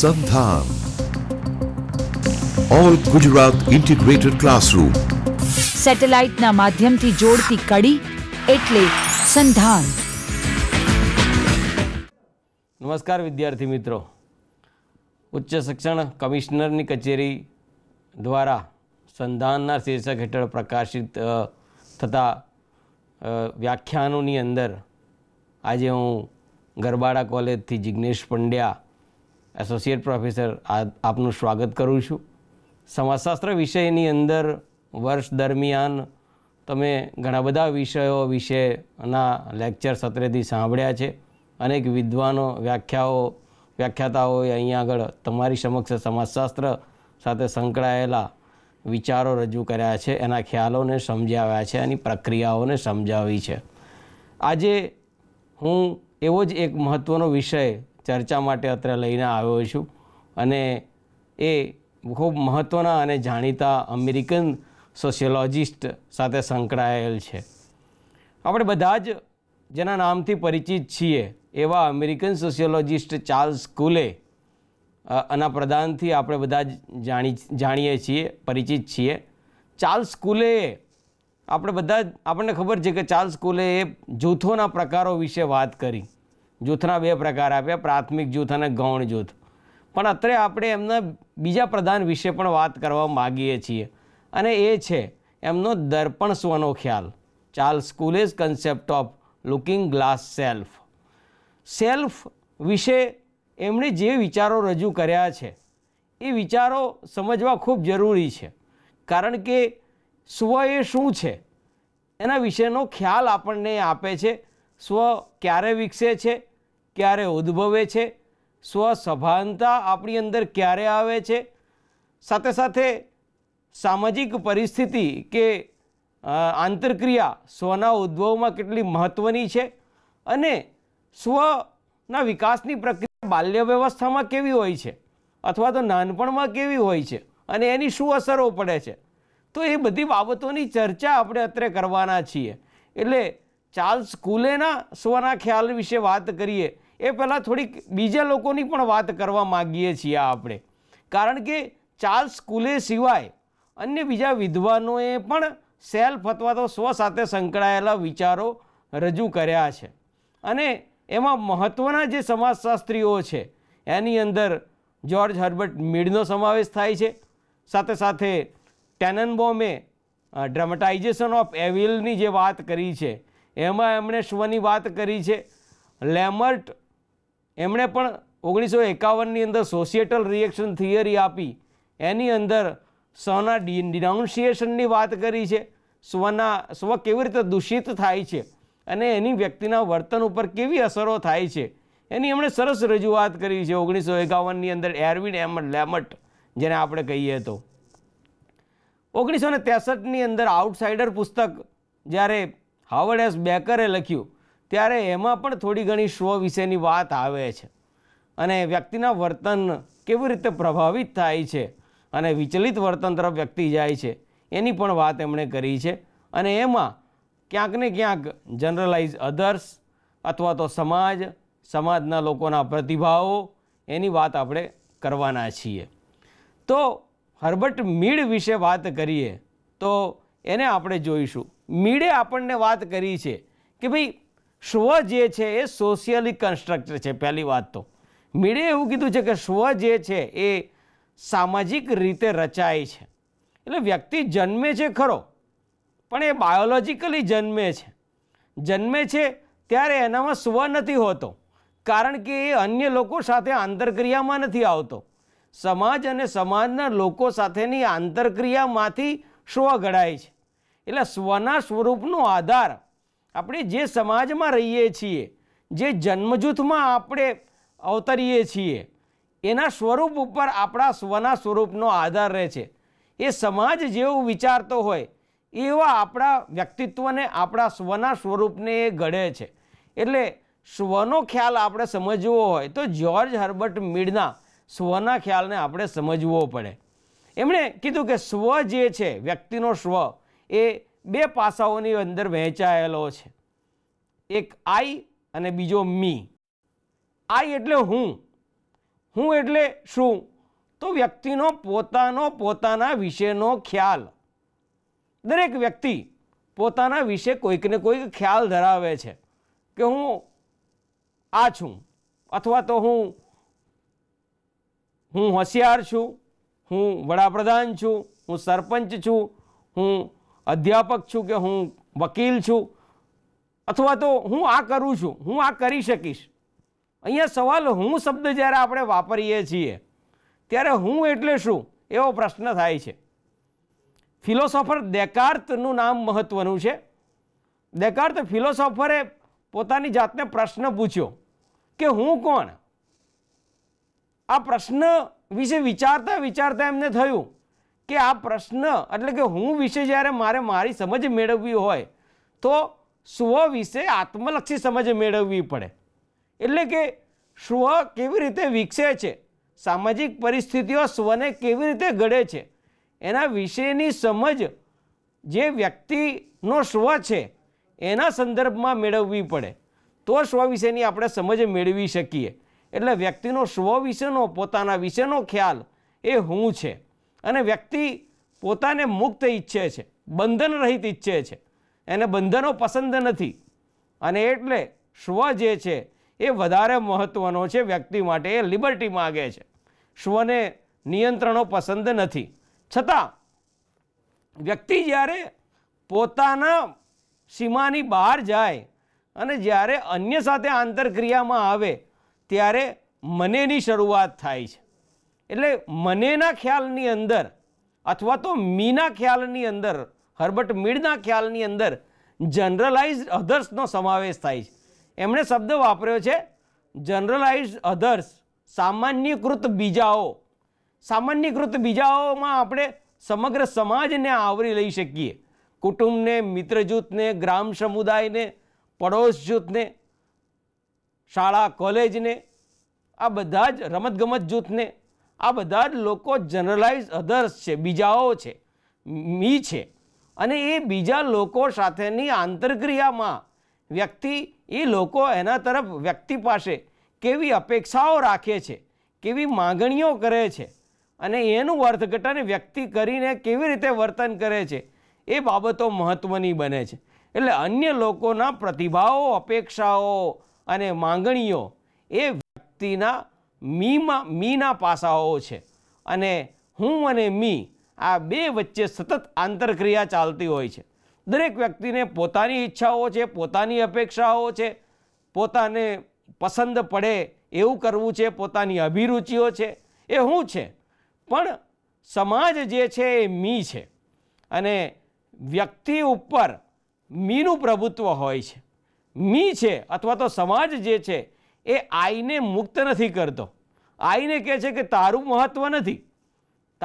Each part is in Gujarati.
संधान all Gujarat integrated classroom satellite ना माध्यम थी जोडती कडी એટલે સંધાન નમસ્કાર વિદ્યાર્થી મિત્રો ઉચ્ચ શિક્ષણ કમિશનર ની કચેરી દ્વારા સંધાન ના શીર્ષક હેઠળ પ્રકાશિત થતા વ્યાખ્યાનો ની અંદર આજે હું ગરબાડા કોલેજ થી jignesh pandya એસોસિએટ પ્રોફેસર આપનું સ્વાગત કરું છું સમાજશાસ્ત્ર વિષયની અંદર વર્ષ દરમિયાન તમે ઘણા બધા વિષયો વિશેના લેક્ચર સત્રેથી સાંભળ્યા છે અનેક વિદ્વાનો વ્યાખ્યાઓ વ્યાખ્યાતાઓએ અહીંયા આગળ તમારી સમક્ષ સમાજશાસ્ત્ર સાથે સંકળાયેલા વિચારો રજૂ કર્યા છે એના ખ્યાલોને સમજાવ્યા છે એની પ્રક્રિયાઓને સમજાવી છે આજે હું એવો જ એક મહત્ત્વનો વિષય ચર્ચા માટે અત્રે લઈને આવ્યો છું અને એ ખૂબ મહત્ત્વના અને જાણીતા અમેરિકન સોશિયોલોજિસ્ટ સાથે સંકળાયેલ છે આપણે બધા જ જેના નામથી પરિચિત છીએ એવા અમેરિકન સોશિયોલોજિસ્ટ ચાર્લ્સ કુલે આના પ્રદાનથી આપણે બધા જ જાણી જાણીએ છીએ પરિચિત છીએ ચાર્લ્સ કુલે આપણે બધા આપણને ખબર છે કે ચાર્લ્સ કુલે એ જૂથોના પ્રકારો વિશે વાત કરી જૂથના બે પ્રકાર આપ્યા પ્રાથમિક જૂથ અને ગૌણ જૂથ પણ અત્રે આપણે એમના બીજા પ્રધાન વિશે પણ વાત કરવા માગીએ છીએ અને એ છે એમનો દર્પણ સ્વનો ખ્યાલ Charles Cooley concept of looking glass self self વિશે એમણે જે વિચારો રજૂ કર્યા છે એ વિચારો સમજવા ખૂબ જરૂરી છે કારણ કે સ્વ એ શું છે એના વિશેનો ખ્યાલ આપણને આપે છે સ્વ ક્યારે વિકસે છે ક્યારે ઉદ્ભવે છે સ્વસભાનતા આપણી અંદર ક્યારે આવે છે સાથે સાથે સામાજિક પરિસ્થિતિ કે આંતરક્રિયા સ્વના ઉદ્ભવમાં કેટલી મહત્ત્વની છે અને સ્વના વિકાસની પ્રક્રિયા બાલ્ય વ્યવસ્થામાં કેવી હોય છે અથવા તો નાનપણમાં કેવી હોય છે અને એની શું અસરો પડે છે તો એ બધી બાબતોની ચર્ચા આપણે અત્રે કરવાના છીએ એટલે ચાર્લ્સ સ્કૂલેના સ્વના ખ્યાલ વિશે વાત કરીએ એ પહેલાં થોડીક બીજા લોકોની પણ વાત કરવા માગીએ છીએ આપણે કારણ કે ચાર્લ્સ કુલે સિવાય અન્ય બીજા વિદ્વાનોએ પણ સેલ્ફ અથવા તો સ્વ સાથે સંકળાયેલા વિચારો રજૂ કર્યા છે અને એમાં મહત્ત્વના જે સમાજશાસ્ત્રીઓ છે એની અંદર જ્યોર્જ હર્બર્ટ મીડનો સમાવેશ થાય છે સાથે સાથે ટેનનબોમે ડ્રામટાઇઝેશન ઓફ એવિલની જે વાત કરી છે એમાં એમણે સ્વની વાત કરી છે લેમર્ટ એમણે પણ ઓગણીસો એકાવનની અંદર સોશિયેટલ રિએક્શન થિયરી આપી એની અંદર સ્વના ડિનાઉન્સિએશનની વાત કરી છે સ્વના સ્વ કેવી રીતે દૂષિત થાય છે અને એની વ્યક્તિના વર્તન ઉપર કેવી અસરો થાય છે એની એમણે સરસ રજૂઆત કરી છે ઓગણીસો એકાવનની અંદર એરવિન એમટ લેમટ જેને આપણે કહીએ તો ઓગણીસો ને ત્રેસઠની અંદર આઉટસાઇડર પુસ્તક જ્યારે હાવર્ડ એસ બેકરે લખ્યું ત્યારે એમાં પણ થોડી ઘણી સ્વ વિશેની વાત આવે છે અને વ્યક્તિના વર્તન કેવી રીતે પ્રભાવિત થાય છે અને વિચલિત વર્તન તરફ વ્યક્તિ જાય છે એની પણ વાત એમણે કરી છે અને એમાં ક્યાંક ને ક્યાંક જનરલાઇઝ અધર્સ અથવા તો સમાજ સમાજના લોકોના પ્રતિભાવો એની વાત આપણે કરવાના છીએ તો હર્બર્ટ મીડ વિશે વાત કરીએ તો એને આપણે જોઈશું મીડે આપણને વાત કરી છે કે ભાઈ સ્વ જે છે એ સોશિયલી કન્સ્ટ્રક્ટર છે પહેલી વાત તો મીડે એવું કીધું છે કે સ્વ જે છે એ સામાજિક રીતે રચાય છે એટલે વ્યક્તિ જન્મે છે ખરો પણ એ બાયોલોજિકલી જન્મે છે જન્મે છે ત્યારે એનામાં સ્વ નથી હોતો કારણ કે એ અન્ય લોકો સાથે આંતરક્રિયામાં નથી આવતો સમાજ અને સમાજના લોકો સાથેની આંતરક્રિયામાંથી સ્વ ઘડાય છે એટલે સ્વના સ્વરૂપનો આધાર આપણે જે સમાજમાં રહીએ છીએ જે જન્મજૂથમાં આપણે અવતરીએ છીએ એના સ્વરૂપ ઉપર આપણા સ્વના સ્વરૂપનો આધાર રહે છે એ સમાજ જેવું વિચારતો હોય એવા આપણા વ્યક્તિત્વને આપણા સ્વના સ્વરૂપને એ ઘડે છે એટલે સ્વનો ખ્યાલ આપણે સમજવો હોય તો જ્યોર્જ હર્બર્ટ મીડના સ્વના ખ્યાલને આપણે સમજવો પડે એમણે કીધું કે સ્વ જે છે વ્યક્તિનો સ્વ એ બે પાસાઓની અંદર વહેંચાયેલો છે એક આઈ અને બીજો મી આઈ એટલે હું હું એટલે શું તો વ્યક્તિનો પોતાનો પોતાના વિશેનો ખ્યાલ દરેક વ્યક્તિ પોતાના વિશે કોઈકને કોઈક ખ્યાલ ધરાવે છે કે હું આ છું અથવા તો હું હું હોશિયાર છું હું વડાપ્રધાન છું હું સરપંચ છું હું અધ્યાપક છું કે હું વકીલ છું અથવા તો હું આ કરું છું હું આ કરી શકીશ અહીંયા સવાલ હું શબ્દ જ્યારે આપણે વાપરીએ છીએ ત્યારે હું એટલે શું એવો પ્રશ્ન થાય છે ફિલોસોફર દેકાર્તનું નામ મહત્ત્વનું છે દેકાર્ત ફિલોસોફરે પોતાની જાતને પ્રશ્ન પૂછ્યો કે હું કોણ આ પ્રશ્ન વિશે વિચારતા વિચારતા એમને થયું કે આ પ્રશ્ન એટલે કે હું વિશે જ્યારે મારે મારી સમજ મેળવવી હોય તો સ્વ વિશે આત્મલક્ષી સમજ મેળવવી પડે એટલે કે સ્વ કેવી રીતે વિકસે છે સામાજિક પરિસ્થિતિઓ સ્વને કેવી રીતે ઘડે છે એના વિશેની સમજ જે વ્યક્તિનો સ્વ છે એના સંદર્ભમાં મેળવવી પડે તો સ્વ વિશેની આપણે સમજ મેળવી શકીએ એટલે વ્યક્તિનો સ્વ વિશેનો પોતાના વિશેનો ખ્યાલ એ હું છે અને વ્યક્તિ પોતાને મુક્ત ઈચ્છે છે બંધન રહિત ઈચ્છે છે એને બંધનો પસંદ નથી અને એટલે સ્વ જે છે એ વધારે મહત્ત્વનો છે વ્યક્તિ માટે એ લિબર્ટી માગે છે સ્વને નિયંત્રણો પસંદ નથી છતાં વ્યક્તિ જ્યારે પોતાના સીમાની બહાર જાય અને જ્યારે અન્ય સાથે આંતરક્રિયામાં આવે ત્યારે મનેની શરૂઆત થાય છે એટલે મનેના ખ્યાલની અંદર અથવા તો મીના ખ્યાલની અંદર હર્બર્ટ મીડના ખ્યાલની અંદર જનરલાઇઝ અધર્સનો સમાવેશ થાય છે એમણે શબ્દ વાપર્યો છે જનરલાઇઝ અધર્સ સામાન્યકૃત બીજાઓ સામાન્યકૃત બીજાઓમાં આપણે સમગ્ર સમાજને આવરી લઈ શકીએ કુટુંબને મિત્ર જૂથને ગ્રામ સમુદાયને પડોશ જૂથને શાળા કોલેજને આ બધા જ રમતગમત જૂથને આ બધા જ લોકો જનરલાઇઝ અધર્સ છે બીજાઓ છે મી છે અને એ બીજા લોકો સાથેની આંતરક્રિયામાં વ્યક્તિ એ લોકો એના તરફ વ્યક્તિ પાસે કેવી અપેક્ષાઓ રાખે છે કેવી માગણીઓ કરે છે અને એનું અર્થઘટન વ્યક્તિ કરીને કેવી રીતે વર્તન કરે છે એ બાબતો મહત્ત્વની બને છે એટલે અન્ય લોકોના પ્રતિભાવો અપેક્ષાઓ અને માગણીઓ એ વ્યક્તિના મીમાં મીના પાસાઓ છે અને હું અને મી આ બે વચ્ચે સતત આંતરક્રિયા ચાલતી હોય છે દરેક વ્યક્તિને પોતાની ઈચ્છાઓ છે પોતાની અપેક્ષાઓ છે પોતાને પસંદ પડે એવું કરવું છે પોતાની અભિરુચિઓ છે એ હું છે પણ સમાજ જે છે એ મી છે અને વ્યક્તિ ઉપર મીનું પ્રભુત્વ હોય છે મી છે અથવા તો સમાજ જે છે એ આઈને મુક્ત નથી કરતો આઈને કહે છે કે તારું મહત્ત્વ નથી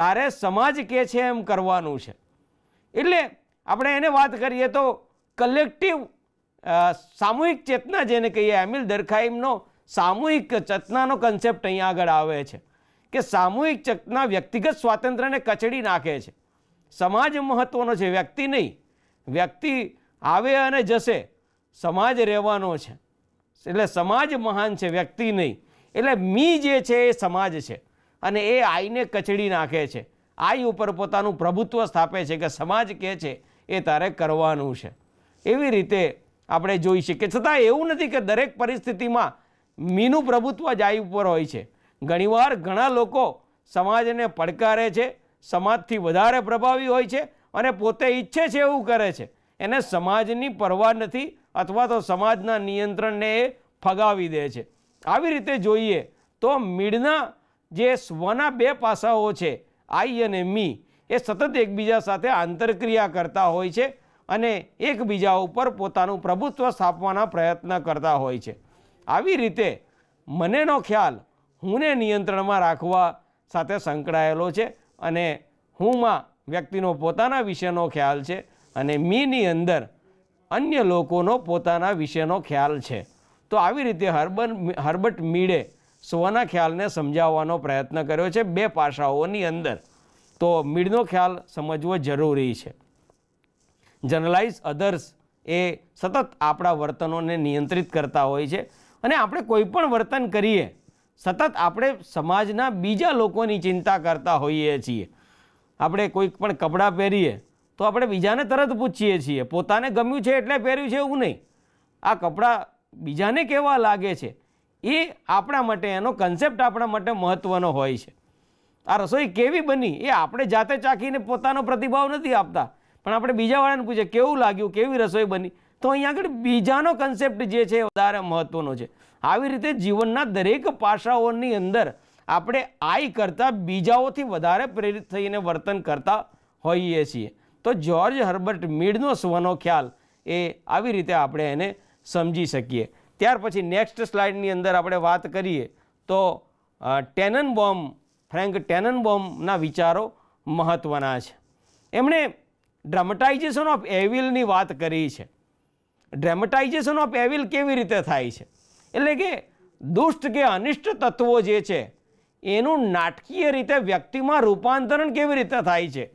તારે સમાજ કહે છે એમ કરવાનું છે એટલે આપણે એને વાત કરીએ તો કલેક્ટિવ સામૂહિક ચેતના જેને કહીએ એમિલ દરખાઈમનો સામૂહિક ચેતનાનો કન્સેપ્ટ અહીંયા આગળ આવે છે કે સામૂહિક ચેતના વ્યક્તિગત સ્વાતંત્ર્યને કચડી નાખે છે સમાજ મહત્ત્વનો છે વ્યક્તિ નહીં વ્યક્તિ આવે અને જશે સમાજ રહેવાનો છે એટલે સમાજ મહાન છે વ્યક્તિ નહીં એટલે મી જે છે એ સમાજ છે અને એ આઈને કચડી નાખે છે આઈ ઉપર પોતાનું પ્રભુત્વ સ્થાપે છે કે સમાજ કહે છે એ તારે કરવાનું છે એવી રીતે આપણે જોઈ શકીએ છતાં એવું નથી કે દરેક પરિસ્થિતિમાં મીનું પ્રભુત્વ જ આઈ ઉપર હોય છે ઘણીવાર ઘણા લોકો સમાજને પડકારે છે સમાજથી વધારે પ્રભાવી હોય છે અને પોતે ઈચ્છે છે એવું કરે છે એને સમાજની પરવા નથી અથવા તો સમાજના નિયંત્રણને ફગાવી દે છે આવી રીતે જોઈએ તો મીડના જે સ્વના બે પાસાઓ છે આઈ અને મી એ સતત એકબીજા સાથે આંતરક્રિયા કરતા હોય છે અને એકબીજા ઉપર પોતાનું પ્રભુત્વ સ્થાપવાના પ્રયત્ન કરતા હોય છે આવી રીતે મનેનો ખ્યાલ હુંને નિયંત્રણમાં રાખવા સાથે સંકળાયેલો છે અને હુંમાં વ્યક્તિનો પોતાના વિશેનો ખ્યાલ છે અને મીની અંદર અન્ય લોકોનો પોતાના વિશેનો ખ્યાલ છે તો આવી રીતે હર્બન હર્બર્ટ મીડે સ્વના ખ્યાલને સમજાવવાનો પ્રયત્ન કર્યો છે બે પાસાઓની અંદર તો મીડનો ખ્યાલ સમજવો જરૂરી છે જનરલાઇઝ અધર્સ એ સતત આપણા વર્તનોને નિયંત્રિત કરતા હોય છે અને આપણે કોઈ પણ વર્તન કરીએ સતત આપણે સમાજના બીજા લોકોની ચિંતા કરતા હોઈએ છીએ આપણે કોઈ પણ કપડાં પહેરીએ તો આપણે બીજાને તરત પૂછીએ છીએ પોતાને ગમ્યું છે એટલે પહેર્યું છે એવું નહીં આ કપડાં બીજાને કેવા લાગે છે એ આપણા માટે એનો કન્સેપ્ટ આપણા માટે મહત્ત્વનો હોય છે આ રસોઈ કેવી બની એ આપણે જાતે ચાખીને પોતાનો પ્રતિભાવ નથી આપતા પણ આપણે બીજાવાળાને પૂછે કેવું લાગ્યું કેવી રસોઈ બની તો અહીંયા આગળ બીજાનો કન્સેપ્ટ જે છે વધારે મહત્ત્વનો છે આવી રીતે જીવનના દરેક પાસાઓની અંદર આપણે આઈ કરતાં બીજાઓથી વધારે પ્રેરિત થઈને વર્તન કરતા હોઈએ છીએ તો જ્યોર્જ હર્બર્ટ મીડનો સ્વનો ખ્યાલ એ આવી રીતે આપણે એને સમજી શકીએ ત્યાર પછી નેક્સ્ટ સ્લાઇડની અંદર આપણે વાત કરીએ તો ટેનન બોમ્બ ફ્રેન્ક ટેનન બોમ્બના વિચારો મહત્ત્વના છે એમણે ડ્રામટાઇઝેશન ઓફ એવિલની વાત કરી છે ડ્રામટાઇઝેશન ઓફ એવિલ કેવી રીતે થાય છે એટલે કે દુષ્ટ કે અનિષ્ટ તત્વો જે છે એનું નાટકીય રીતે વ્યક્તિમાં રૂપાંતરણ કેવી રીતે થાય છે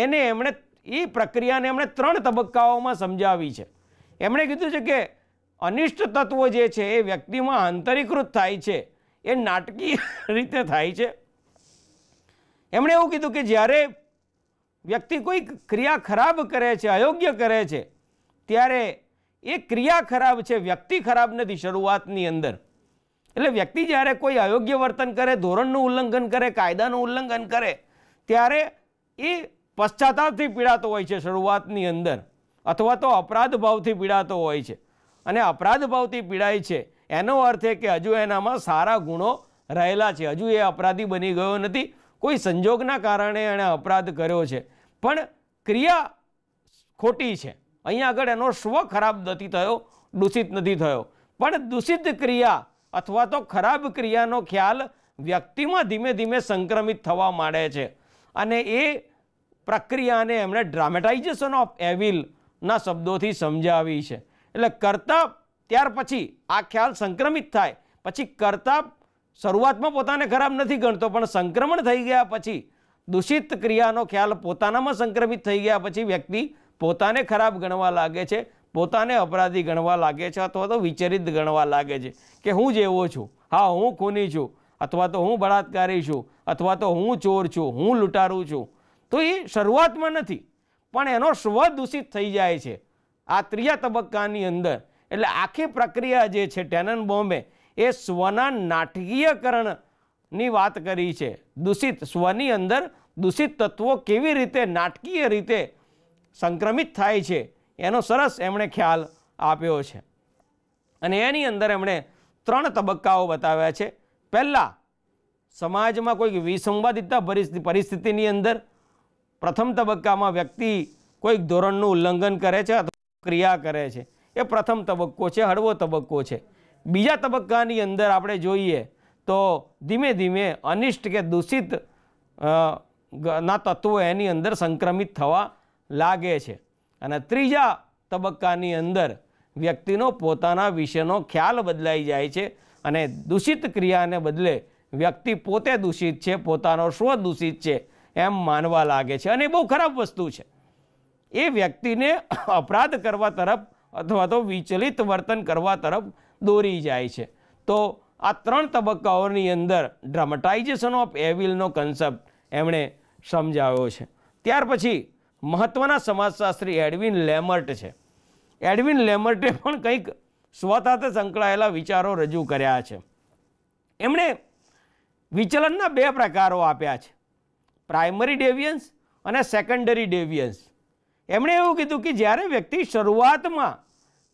એને એમણે એ પ્રક્રિયાને એમણે ત્રણ તબક્કાઓમાં સમજાવી છે એમણે કીધું છે કે અનિષ્ટ તત્વો જે છે એ વ્યક્તિમાં આંતરીકૃત થાય છે એ નાટકીય રીતે થાય છે એમણે એવું કીધું કે જ્યારે વ્યક્તિ કોઈ ક્રિયા ખરાબ કરે છે અયોગ્ય કરે છે ત્યારે એ ક્રિયા ખરાબ છે વ્યક્તિ ખરાબ નથી શરૂઆતની અંદર એટલે વ્યક્તિ જ્યારે કોઈ અયોગ્ય વર્તન કરે ધોરણનું ઉલ્લંઘન કરે કાયદાનું ઉલ્લંઘન કરે ત્યારે એ પશ્ચાતાપથી પીડાતો હોય છે શરૂઆતની અંદર અથવા તો અપરાધ ભાવથી પીડાતો હોય છે અને અપરાધ ભાવથી પીડાય છે એનો અર્થ એ કે હજુ એનામાં સારા ગુણો રહેલા છે હજુ એ અપરાધી બની ગયો નથી કોઈ સંજોગના કારણે એણે અપરાધ કર્યો છે પણ ક્રિયા ખોટી છે અહીંયા આગળ એનો સ્વ ખરાબ નથી થયો દૂષિત નથી થયો પણ દૂષિત ક્રિયા અથવા તો ખરાબ ક્રિયાનો ખ્યાલ વ્યક્તિમાં ધીમે ધીમે સંક્રમિત થવા માંડે છે અને એ પ્રક્રિયાને એમણે ડ્રામેટાઇઝેશન ઓફ એવિલના શબ્દોથી સમજાવી છે એટલે કરતા ત્યાર પછી આ ખ્યાલ સંક્રમિત થાય પછી કરતા શરૂઆતમાં પોતાને ખરાબ નથી ગણતો પણ સંક્રમણ થઈ ગયા પછી દૂષિત ક્રિયાનો ખ્યાલ પોતાનામાં સંક્રમિત થઈ ગયા પછી વ્યક્તિ પોતાને ખરાબ ગણવા લાગે છે પોતાને અપરાધી ગણવા લાગે છે અથવા તો વિચરિત ગણવા લાગે છે કે હું જેવો છું હા હું ખૂની છું અથવા તો હું બળાત્કારી છું અથવા તો હું ચોર છું હું લૂંટારું છું તો એ શરૂઆતમાં નથી પણ એનો સ્વ દૂષિત થઈ જાય છે આ ત્રીજા તબક્કાની અંદર એટલે આખી પ્રક્રિયા જે છે ટેનન બોમ્બે એ સ્વના નાટકીયકરણની વાત કરી છે દૂષિત સ્વની અંદર દૂષિત તત્વો કેવી રીતે નાટકીય રીતે સંક્રમિત થાય છે એનો સરસ એમણે ખ્યાલ આપ્યો છે અને એની અંદર એમણે ત્રણ તબક્કાઓ બતાવ્યા છે પહેલાં સમાજમાં કોઈક વિસંવાદિતા પરિસ્થિતિની અંદર પ્રથમ તબક્કામાં વ્યક્તિ કોઈક ધોરણનું ઉલ્લંઘન કરે છે અથવા ક્રિયા કરે છે એ પ્રથમ તબક્કો છે હળવો તબક્કો છે બીજા તબક્કાની અંદર આપણે જોઈએ તો ધીમે ધીમે અનિષ્ટ કે દૂષિત ના તત્વો એની અંદર સંક્રમિત થવા લાગે છે અને ત્રીજા તબક્કાની અંદર વ્યક્તિનો પોતાના વિશેનો ખ્યાલ બદલાઈ જાય છે અને દૂષિત ક્રિયાને બદલે વ્યક્તિ પોતે દૂષિત છે પોતાનો સ્વ દૂષિત છે એમ માનવા લાગે છે અને એ બહુ ખરાબ વસ્તુ છે એ વ્યક્તિને અપરાધ કરવા તરફ અથવા તો વિચલિત વર્તન કરવા તરફ દોરી જાય છે તો આ ત્રણ તબક્કાઓની અંદર ડ્રામટાઇઝેશન ઓફ એવિલનો કન્સેપ્ટ એમણે સમજાવ્યો છે ત્યાર પછી મહત્ત્વના સમાજશાસ્ત્રી એડવિન લેમર્ટ છે એડવિન લેમર્ટે પણ કંઈક સ્વ સંકળાયેલા વિચારો રજૂ કર્યા છે એમણે વિચલનના બે પ્રકારો આપ્યા છે પ્રાઇમરી ડેવિયન્સ અને સેકન્ડરી ડેવિયન્સ એમણે એવું કીધું કે જ્યારે વ્યક્તિ શરૂઆતમાં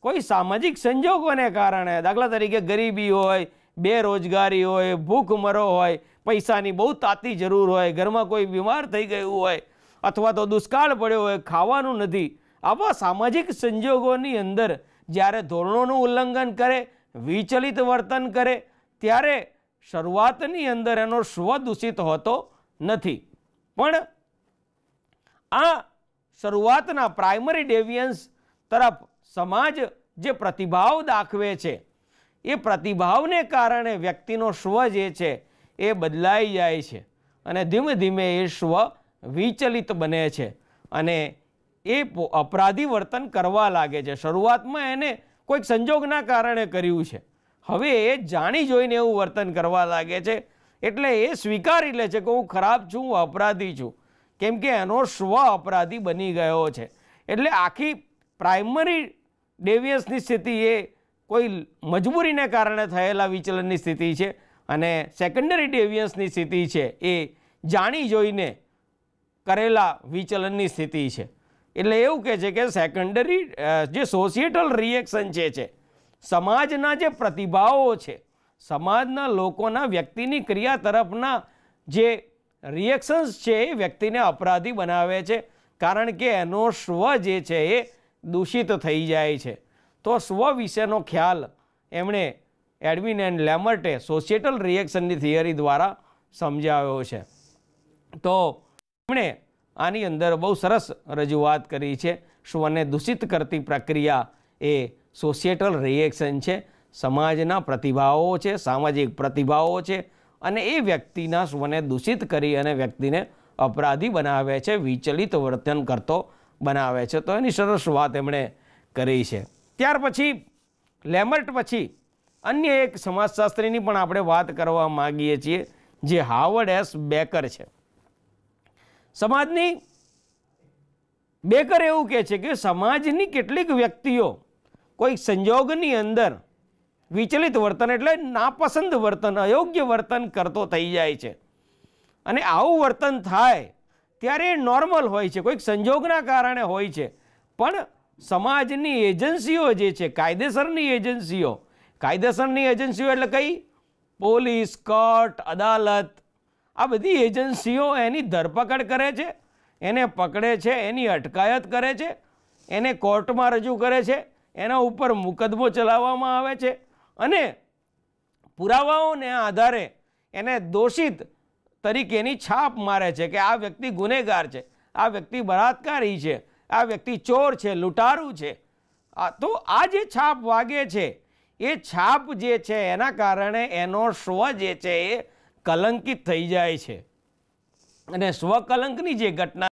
કોઈ સામાજિક સંજોગોને કારણે દાખલા તરીકે ગરીબી હોય બેરોજગારી હોય ભૂખમરો હોય પૈસાની બહુ તાતી જરૂર હોય ઘરમાં કોઈ બીમાર થઈ ગયું હોય અથવા તો દુષ્કાળ પડ્યો હોય ખાવાનું નથી આવા સામાજિક સંજોગોની અંદર જ્યારે ધોરણોનું ઉલ્લંઘન કરે વિચલિત વર્તન કરે ત્યારે શરૂઆતની અંદર એનો સ્વદૂષિત હોતો નથી પણ આ શરૂઆતના પ્રાઇમરી ડેવિયન્સ તરફ સમાજ જે પ્રતિભાવ દાખવે છે એ પ્રતિભાવને કારણે વ્યક્તિનો સ્વ જે છે એ બદલાઈ જાય છે અને ધીમે ધીમે એ સ્વ વિચલિત બને છે અને એ અપરાધી વર્તન કરવા લાગે છે શરૂઆતમાં એને કોઈક સંજોગના કારણે કર્યું છે હવે એ જાણી જોઈને એવું વર્તન કરવા લાગે છે એટલે એ સ્વીકારી લે છે કે હું ખરાબ છું અપરાધી છું કેમ કે એનો સ્વ અપરાધી બની ગયો છે એટલે આખી પ્રાઇમરી ડેવિયસની સ્થિતિ એ કોઈ મજબૂરીને કારણે થયેલા વિચલનની સ્થિતિ છે અને સેકન્ડરી ડેવિયન્સની સ્થિતિ છે એ જાણી જોઈને કરેલા વિચલનની સ્થિતિ છે એટલે એવું કહે છે કે સેકન્ડરી જે સોસિએટલ રિએક્શન છે સમાજના જે પ્રતિભાવો છે સમાજના લોકોના વ્યક્તિની ક્રિયા તરફના જે રિએક્શન્સ છે એ વ્યક્તિને અપરાધી બનાવે છે કારણ કે એનો સ્વ જે છે એ દૂષિત થઈ જાય છે તો સ્વ વિશેનો ખ્યાલ એમણે એડવિન એન્ડ લેમર્ટે સોશિયેટલ રિએક્શનની થિયરી દ્વારા સમજાવ્યો છે તો એમણે આની અંદર બહુ સરસ રજૂઆત કરી છે સ્વને દૂષિત કરતી પ્રક્રિયા એ સોશિયેટલ રિએક્શન છે સમાજના પ્રતિભાવો છે સામાજિક પ્રતિભાવો છે અને એ વ્યક્તિના સ્વને દૂષિત કરી અને વ્યક્તિને અપરાધી બનાવે છે વિચલિત વર્તન કરતો બનાવે છે તો એની સરસ વાત એમણે કરી છે ત્યાર પછી લેમર્ટ પછી અન્ય એક સમાજશાસ્ત્રીની પણ આપણે વાત કરવા માગીએ છીએ જે હાવર્ડ એસ બેકર છે સમાજની બેકર એવું કહે છે કે સમાજની કેટલીક વ્યક્તિઓ કોઈક સંજોગની અંદર વિચલિત વર્તન એટલે નાપસંદ વર્તન અયોગ્ય વર્તન કરતો થઈ જાય છે અને આવું વર્તન થાય ત્યારે એ નોર્મલ હોય છે કોઈક સંજોગના કારણે હોય છે પણ સમાજની એજન્સીઓ જે છે કાયદેસરની એજન્સીઓ કાયદેસરની એજન્સીઓ એટલે કઈ પોલીસ કોર્ટ અદાલત આ બધી એજન્સીઓ એની ધરપકડ કરે છે એને પકડે છે એની અટકાયત કરે છે એને કોર્ટમાં રજૂ કરે છે એના ઉપર મુકદમો ચલાવવામાં આવે છે અને પુરાવાઓને આધારે એને દોષિત તરીકેની છાપ મારે છે કે આ વ્યક્તિ ગુનેગાર છે આ વ્યક્તિ બળાત્કારી છે આ વ્યક્તિ ચોર છે લૂંટારું છે તો આ જે છાપ વાગે છે એ છાપ જે છે એના કારણે એનો સ્વ જે છે એ કલંકિત થઈ જાય છે અને સ્વકલંકની જે ઘટના